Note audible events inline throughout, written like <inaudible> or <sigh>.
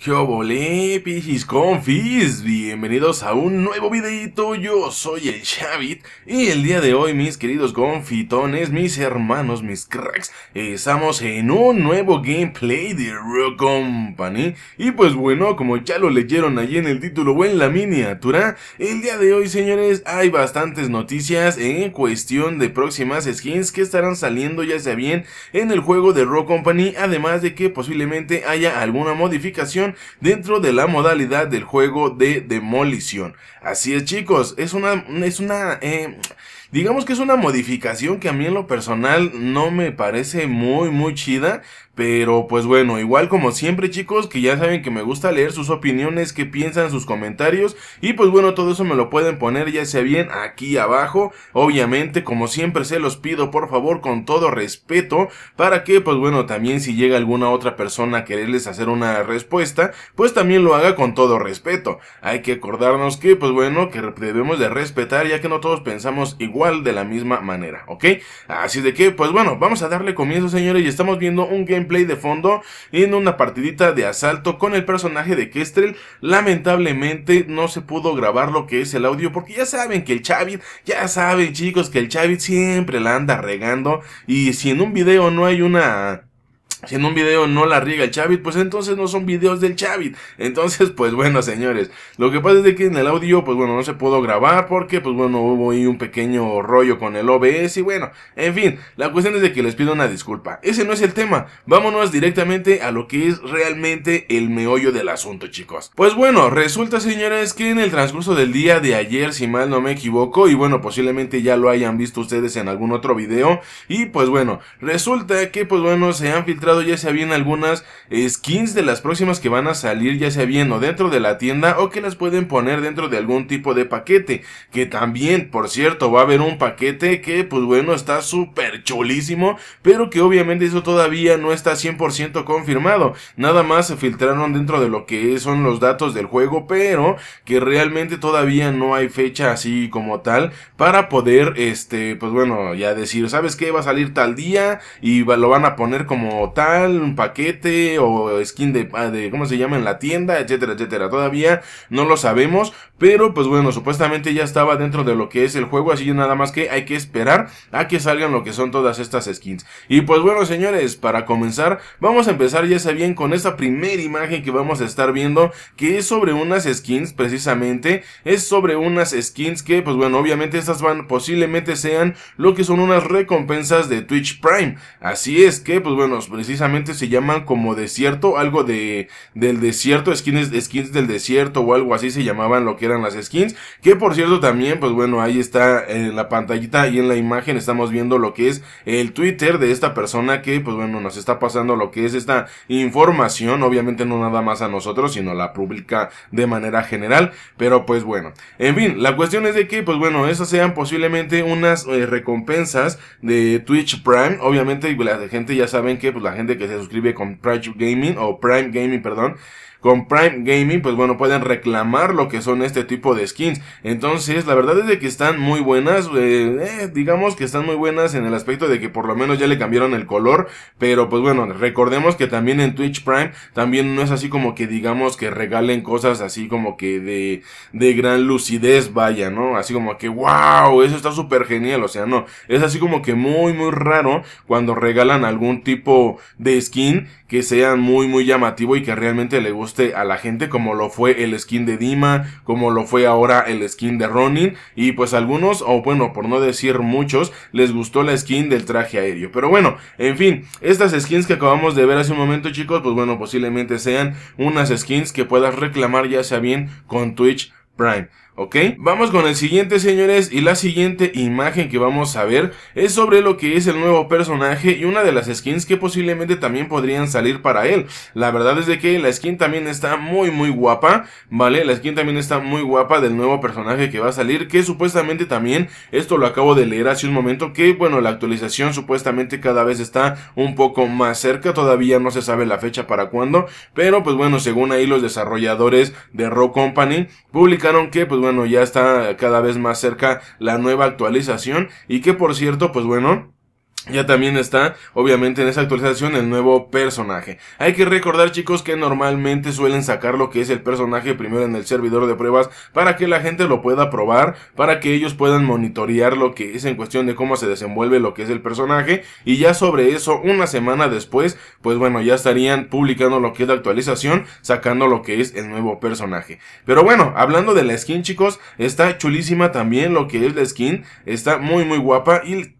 ¿Qué volé, Confis? Bienvenidos a un nuevo videito, yo soy el Xavit y el día de hoy mis queridos confitones, mis hermanos, mis cracks, estamos en un nuevo gameplay de Rock Company y pues bueno, como ya lo leyeron allí en el título o en la miniatura, el día de hoy señores hay bastantes noticias en cuestión de próximas skins que estarán saliendo ya sea bien en el juego de Rock Company, además de que posiblemente haya alguna modificación dentro de la modalidad del juego de demolición. Así es chicos, es una... Es una eh, digamos que es una modificación que a mí en lo personal no me parece muy muy chida, pero pues bueno, igual como siempre chicos, que ya saben que me gusta leer sus opiniones, que piensan, sus comentarios. Y pues bueno, todo eso me lo pueden poner ya sea bien aquí abajo. Obviamente, como siempre se los pido por favor con todo respeto. Para que pues bueno, también si llega alguna otra persona a quererles hacer una respuesta, pues también lo haga con todo respeto. Hay que acordarnos que pues bueno, que debemos de respetar ya que no todos pensamos igual de la misma manera, ¿ok? Así de que pues bueno, vamos a darle comienzo señores y estamos viendo un gameplay Play de fondo en una partidita de asalto con el personaje de Kestrel. Lamentablemente no se pudo grabar lo que es el audio porque ya saben que el Chavit, ya saben chicos que el Chavit siempre la anda regando y si en un video no hay una si en un video no la riega el Chavit, pues entonces no son videos del Chavit. Entonces, pues bueno, señores. Lo que pasa es que en el audio, pues bueno, no se pudo grabar porque, pues bueno, hubo ahí un pequeño rollo con el OBS y bueno, en fin, la cuestión es de que les pido una disculpa. Ese no es el tema. Vámonos directamente a lo que es realmente el meollo del asunto, chicos. Pues bueno, resulta, señores, que en el transcurso del día de ayer, si mal no me equivoco, y bueno, posiblemente ya lo hayan visto ustedes en algún otro video, y pues bueno, resulta que, pues bueno, se han filtrado ya se habían algunas eh, skins de las próximas que van a salir, ya se bien o dentro de la tienda o que las pueden poner dentro de algún tipo de paquete. Que también, por cierto, va a haber un paquete que, pues bueno, está súper chulísimo, pero que obviamente eso todavía no está 100% confirmado. Nada más se filtraron dentro de lo que son los datos del juego, pero que realmente todavía no hay fecha así como tal para poder, este, pues bueno, ya decir, ¿sabes que Va a salir tal día y lo van a poner como un paquete o skin ah, de, ¿cómo se llama? En la tienda, etcétera, etcétera. Todavía no lo sabemos, pero pues bueno, supuestamente ya estaba dentro de lo que es el juego, así que nada más que hay que esperar a que salgan lo que son todas estas skins. Y pues bueno, señores, para comenzar, vamos a empezar ya sea con esta primera imagen que vamos a estar viendo, que es sobre unas skins precisamente, es sobre unas skins que pues bueno, obviamente estas van posiblemente sean lo que son unas recompensas de Twitch Prime. Así es que pues bueno, precisamente se llaman como desierto, algo de del desierto, skins, skins del desierto o algo así se llamaban lo que eran las skins, que por cierto también, pues bueno, ahí está en la pantallita y en la imagen estamos viendo lo que es el Twitter de esta persona que, pues bueno, nos está pasando lo que es esta información, obviamente no nada más a nosotros, sino la pública de manera general, pero pues bueno, en fin, la cuestión es de que, pues bueno, esas sean posiblemente unas eh, recompensas de Twitch Prime, obviamente la gente ya saben que, pues la gente que se suscribe con Prime Gaming o Prime Gaming, perdón, con Prime Gaming, pues bueno, pueden reclamar lo que son este tipo de skins. Entonces, la verdad es de que están muy buenas. Eh, eh, digamos que están muy buenas en el aspecto de que por lo menos ya le cambiaron el color. Pero pues bueno, recordemos que también en Twitch Prime también no es así como que digamos que regalen cosas así como que de, de gran lucidez, vaya, ¿no? Así como que, wow, eso está súper genial. O sea, no, es así como que muy, muy raro cuando regalan algún tipo de skin que sea muy muy llamativo y que realmente le guste a la gente como lo fue el skin de Dima, como lo fue ahora el skin de Ronin y pues algunos o bueno por no decir muchos les gustó la skin del traje aéreo pero bueno en fin estas skins que acabamos de ver hace un momento chicos pues bueno posiblemente sean unas skins que puedas reclamar ya sea bien con Twitch Prime ¿ok? Vamos con el siguiente, señores, y la siguiente imagen que vamos a ver es sobre lo que es el nuevo personaje y una de las skins que posiblemente también podrían salir para él. La verdad es de que la skin también está muy, muy guapa, ¿vale? La skin también está muy guapa del nuevo personaje que va a salir, que supuestamente también, esto lo acabo de leer hace un momento, que bueno, la actualización supuestamente cada vez está un poco más cerca, todavía no se sabe la fecha para cuándo, pero pues bueno, según ahí los desarrolladores de Rock Company publicaron que pues bueno, bueno, ya está cada vez más cerca la nueva actualización y que por cierto, pues bueno, ya también está, obviamente, en esa actualización el nuevo personaje. Hay que recordar, chicos, que normalmente suelen sacar lo que es el personaje primero en el servidor de pruebas para que la gente lo pueda probar, para que ellos puedan monitorear lo que es en cuestión de cómo se desenvuelve lo que es el personaje. Y ya sobre eso, una semana después, pues bueno, ya estarían publicando lo que es la actualización, sacando lo que es el nuevo personaje. Pero bueno, hablando de la skin, chicos, está chulísima también lo que es la skin, está muy, muy guapa y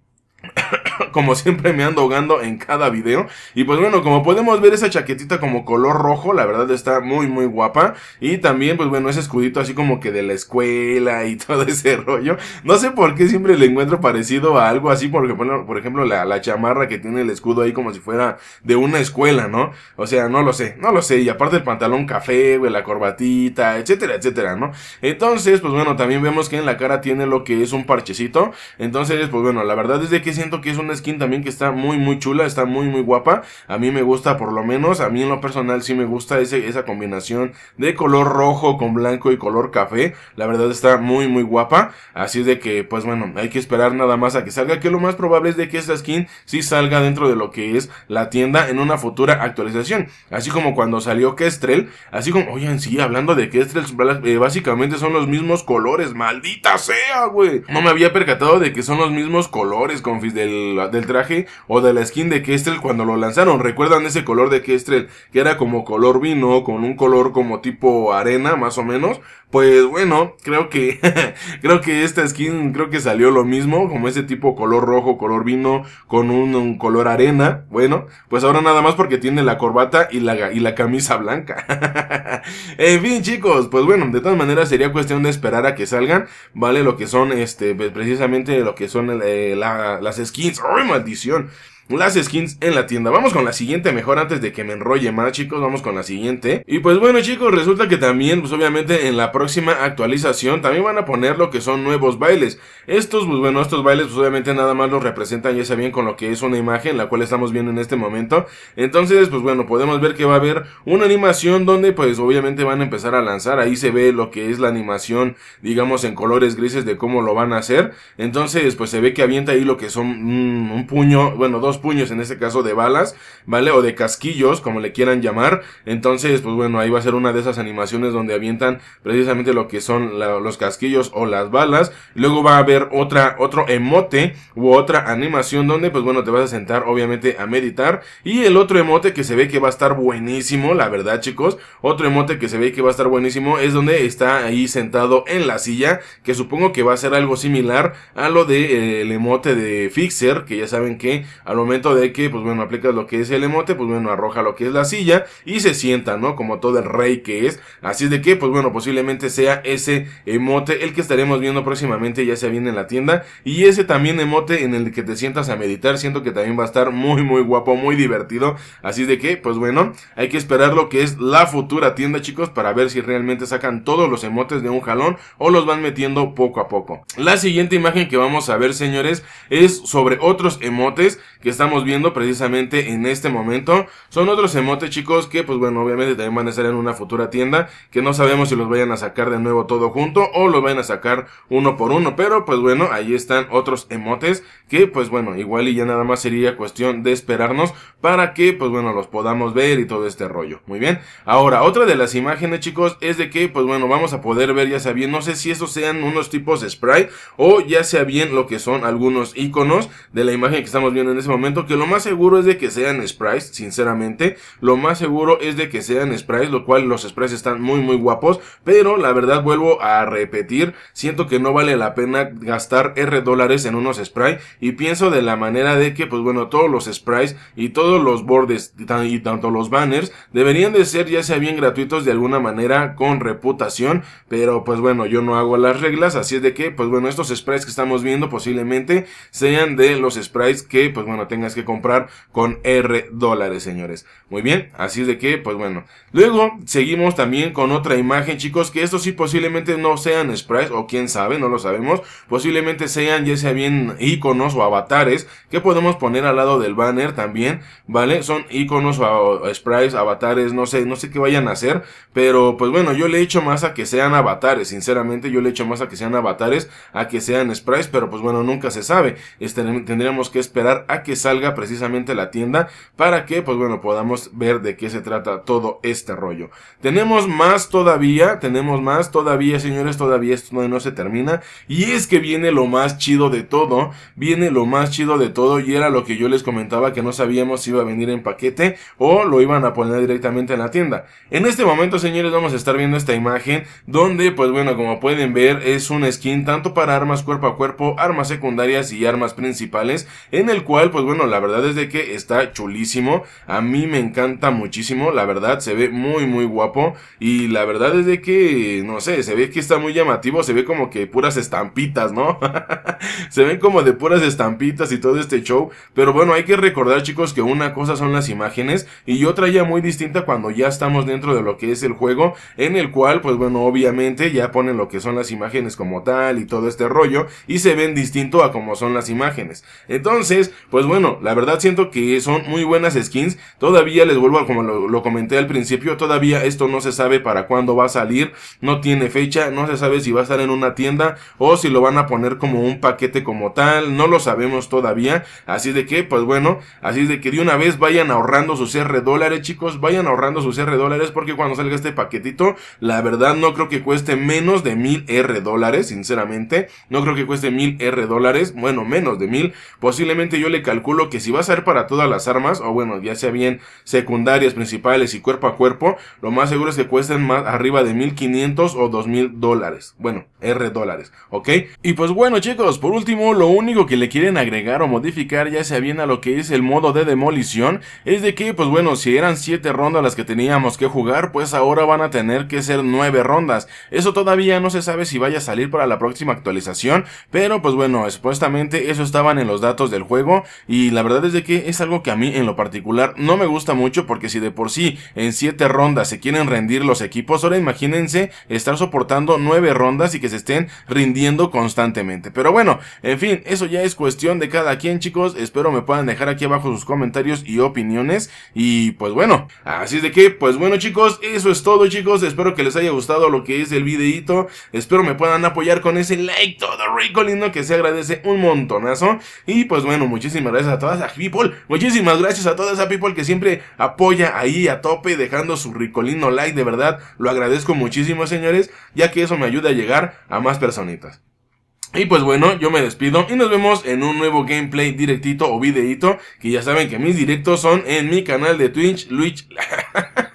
<coughs> como siempre me ando ahogando en cada video. Y pues bueno, como podemos ver esa chaquetita como color rojo, la verdad está muy muy guapa. Y también pues bueno, ese escudito así como que de la escuela y <laughs> todo ese rollo. No sé por qué siempre le encuentro parecido a algo así, porque bueno, por ejemplo la, la chamarra que tiene el escudo ahí como si fuera de una escuela, ¿no? O sea, no lo sé, no lo sé. Y aparte el pantalón café, güey, la corbatita, etcétera, etcétera, ¿no? Entonces, pues bueno, también vemos que en la cara tiene lo que es un parchecito. Entonces, pues bueno, la verdad es de que siento que es una skin también que está muy, muy chula, está muy, muy guapa. A mí me gusta por lo menos, a mí en lo personal sí me gusta ese, esa combinación de color rojo con blanco y color café. La verdad está muy, muy guapa. Así es de que, pues bueno, hay que esperar nada más a que salga, que lo más probable es de que esta skin sí salga dentro de lo que es la tienda en una futura actualización. Así como cuando salió Kestrel, así como, oigan, sí, hablando de Kestrel, eh, básicamente son los mismos colores, maldita sea, güey. No me había percatado de que son los mismos colores, con del, traje o de la skin de Kestrel cuando lo lanzaron. ¿Recuerdan ese color de Kestrel? Que era como color vino, con un color como tipo arena, más o menos. Pues bueno, creo que, <laughs> creo que esta skin creo que salió lo mismo, como ese tipo color rojo, color vino, con un, color arena. Bueno, pues ahora nada más porque tiene la corbata y la, y la camisa blanca. <laughs> en fin, chicos, pues bueno, de todas maneras sería cuestión de esperar a que salgan, ¿vale? Lo que son, este, pues precisamente lo que son eh, las skins. ¡Ay, maldición! las skins en la tienda. Vamos con la siguiente mejor antes de que me enrolle más, chicos. Vamos con la siguiente. Y pues bueno, chicos, resulta que también, pues obviamente en la próxima actualización también van a poner lo que son nuevos bailes. Estos, pues bueno, estos bailes pues obviamente nada más los representan ya saben con lo que es una imagen, la cual estamos viendo en este momento. Entonces, pues bueno, podemos ver que va a haber una animación donde pues obviamente van a empezar a lanzar. Ahí se ve lo que es la animación, digamos, en colores grises de cómo lo van a hacer. Entonces, pues se ve que avienta ahí lo que son mm, un puño, bueno, dos puños, en este caso de balas, ¿vale? O de casquillos, como le quieran llamar. Entonces, pues bueno, ahí va a ser una de esas animaciones donde avientan precisamente lo que son los casquillos o las balas. Luego va a haber otra, otro emote u otra animación donde, pues bueno, te vas a sentar obviamente a meditar. Y el otro emote que se ve que va a estar buenísimo, la verdad chicos, otro emote que se ve que va a estar buenísimo es donde está ahí sentado en la silla, que supongo que va a ser algo similar a lo del de, eh, emote de Fixer, que ya saben que a lo momento de que, pues bueno, aplicas lo que es el emote, pues bueno, arroja lo que es la silla y se sienta, ¿no? Como todo el rey que es. Así es de que, pues bueno, posiblemente sea ese emote el que estaremos viendo próximamente, ya sea bien en la tienda. Y ese también emote en el que te sientas a meditar, siento que también va a estar muy, muy guapo, muy divertido. Así de que, pues bueno, hay que esperar lo que es la futura tienda, chicos, para ver si realmente sacan todos los emotes de un jalón o los van metiendo poco a poco. La siguiente imagen que vamos a ver, señores, es sobre otros emotes que estamos viendo precisamente en este momento son otros emotes, chicos, que pues bueno, obviamente también van a estar en una futura tienda, que no sabemos si los vayan a sacar de nuevo todo junto o los vayan a sacar uno por uno, pero pues bueno, ahí están otros emotes que pues bueno, igual y ya nada más sería cuestión de esperarnos para que pues bueno, los podamos ver y todo este rollo. Muy bien. Ahora, otra de las imágenes, chicos, es de que pues bueno, vamos a poder ver ya sea bien, no sé si estos sean unos tipos de spray o ya sea bien lo que son algunos iconos de la imagen que estamos viendo en este momento Siento que lo más seguro es de que sean sprites, sinceramente. Lo más seguro es de que sean sprites, lo cual los sprites están muy muy guapos. Pero la verdad vuelvo a repetir, siento que no vale la pena gastar R dólares en unos sprites. Y pienso de la manera de que, pues bueno, todos los sprites y todos los bordes y tanto los banners deberían de ser ya sea bien gratuitos de alguna manera con reputación. Pero pues bueno, yo no hago las reglas, así es de que, pues bueno, estos sprites que estamos viendo posiblemente sean de los sprites que, pues bueno, tengas que comprar con R dólares, señores. Muy bien, así es de que, pues bueno. Luego, seguimos también con otra imagen, chicos, que esto sí posiblemente no sean sprites, o quién sabe, no lo sabemos. Posiblemente sean, ya sea bien iconos o avatares, que podemos poner al lado del banner también, ¿vale? Son iconos o, sprites, avatares, no sé, no sé qué vayan a hacer, pero pues bueno, yo le he hecho más a que sean avatares, sinceramente, yo le he hecho más a que sean avatares, a que sean sprites, pero pues bueno, nunca se sabe. Este, tendríamos que esperar a que salga precisamente la tienda para que pues bueno podamos ver de qué se trata todo este rollo. Tenemos más todavía, tenemos más todavía señores, todavía esto no, se termina y es que viene lo más chido de todo, viene lo más chido de todo y era lo que yo les comentaba que no sabíamos si iba a venir en paquete o lo iban a poner directamente en la tienda. En este momento señores vamos a estar viendo esta imagen donde pues bueno como pueden ver es un skin tanto para armas cuerpo a cuerpo, armas secundarias y armas principales en el cual pues bueno, la verdad es de que está chulísimo. A mí me encanta muchísimo, la verdad, se ve muy, muy guapo. Y la verdad es de que, no sé, se ve que está muy llamativo, se ve como que puras estampitas, ¿no? <laughs> se ven como de puras estampitas y todo este show. Pero bueno, hay que recordar, chicos, que una cosa son las imágenes y otra ya muy distinta cuando ya estamos dentro de lo que es el juego, en el cual, pues bueno, obviamente ya ponen lo que son las imágenes como tal y todo este rollo y se ven distinto a como son las imágenes. Entonces, pues bueno, bueno, la verdad siento que son muy buenas skins. Todavía les vuelvo a, como lo, comenté al principio, todavía esto no se sabe para cuándo va a salir, no tiene fecha, no se sabe si va a estar en una tienda o si lo van a poner como un paquete como tal, no lo sabemos todavía. Así de que, pues bueno, así de que de una vez vayan ahorrando sus R dólares, chicos, vayan ahorrando sus R dólares porque cuando salga este paquetito, la verdad no creo que cueste menos de mil R dólares, sinceramente, no creo que cueste mil R dólares, bueno, menos de mil, posiblemente yo le calculo que si va a ser para todas las armas, o bueno, ya sea bien secundarias, principales y cuerpo a cuerpo, lo más seguro es que cuesten más arriba de 1500 o 2000 dólares. Bueno, R dólares, ¿ok? Y pues bueno chicos, por último, lo único que le quieren agregar o modificar, ya sea bien a lo que es el modo de demolición, es de que, pues bueno, si eran 7 rondas las que teníamos que jugar, pues ahora van a tener que ser 9 rondas. Eso todavía no se sabe si vaya a salir para la próxima actualización, pero pues bueno, supuestamente eso estaban en los datos del juego y y la verdad es de que es algo que a mí en lo particular no me gusta mucho porque si de por sí en 7 rondas se quieren rendir los equipos, ahora imagínense estar soportando 9 rondas y que se estén rindiendo constantemente. Pero bueno, en fin, eso ya es cuestión de cada quien chicos, espero me puedan dejar aquí abajo sus comentarios y opiniones y pues bueno, así es de que pues bueno chicos, eso es todo chicos, espero que les haya gustado lo que es el videito, espero me puedan apoyar con ese like todo rico lindo que se agradece un montonazo y pues bueno, muchísimas gracias a todas, a people. Muchísimas gracias a todas a people que siempre apoya ahí a tope dejando su ricolino like. De verdad, lo agradezco muchísimo, señores, ya que eso me ayuda a llegar a más personitas. Y pues bueno, yo me despido y nos vemos en un nuevo gameplay directito o videito, que ya saben que mis directos son en mi canal de Twitch, Luis... <laughs>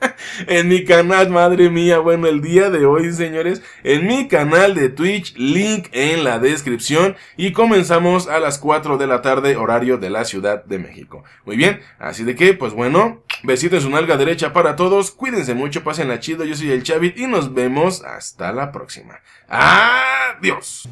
en mi canal, madre mía. Bueno, el día de hoy, señores, en mi canal de Twitch, link en la descripción. Y comenzamos a las 4 de la tarde, horario de la Ciudad de México. Muy bien, así de que, pues bueno, besitos en su nalga derecha para todos. Cuídense mucho, la chido. Yo soy el Chavit y nos vemos hasta la próxima. Adiós.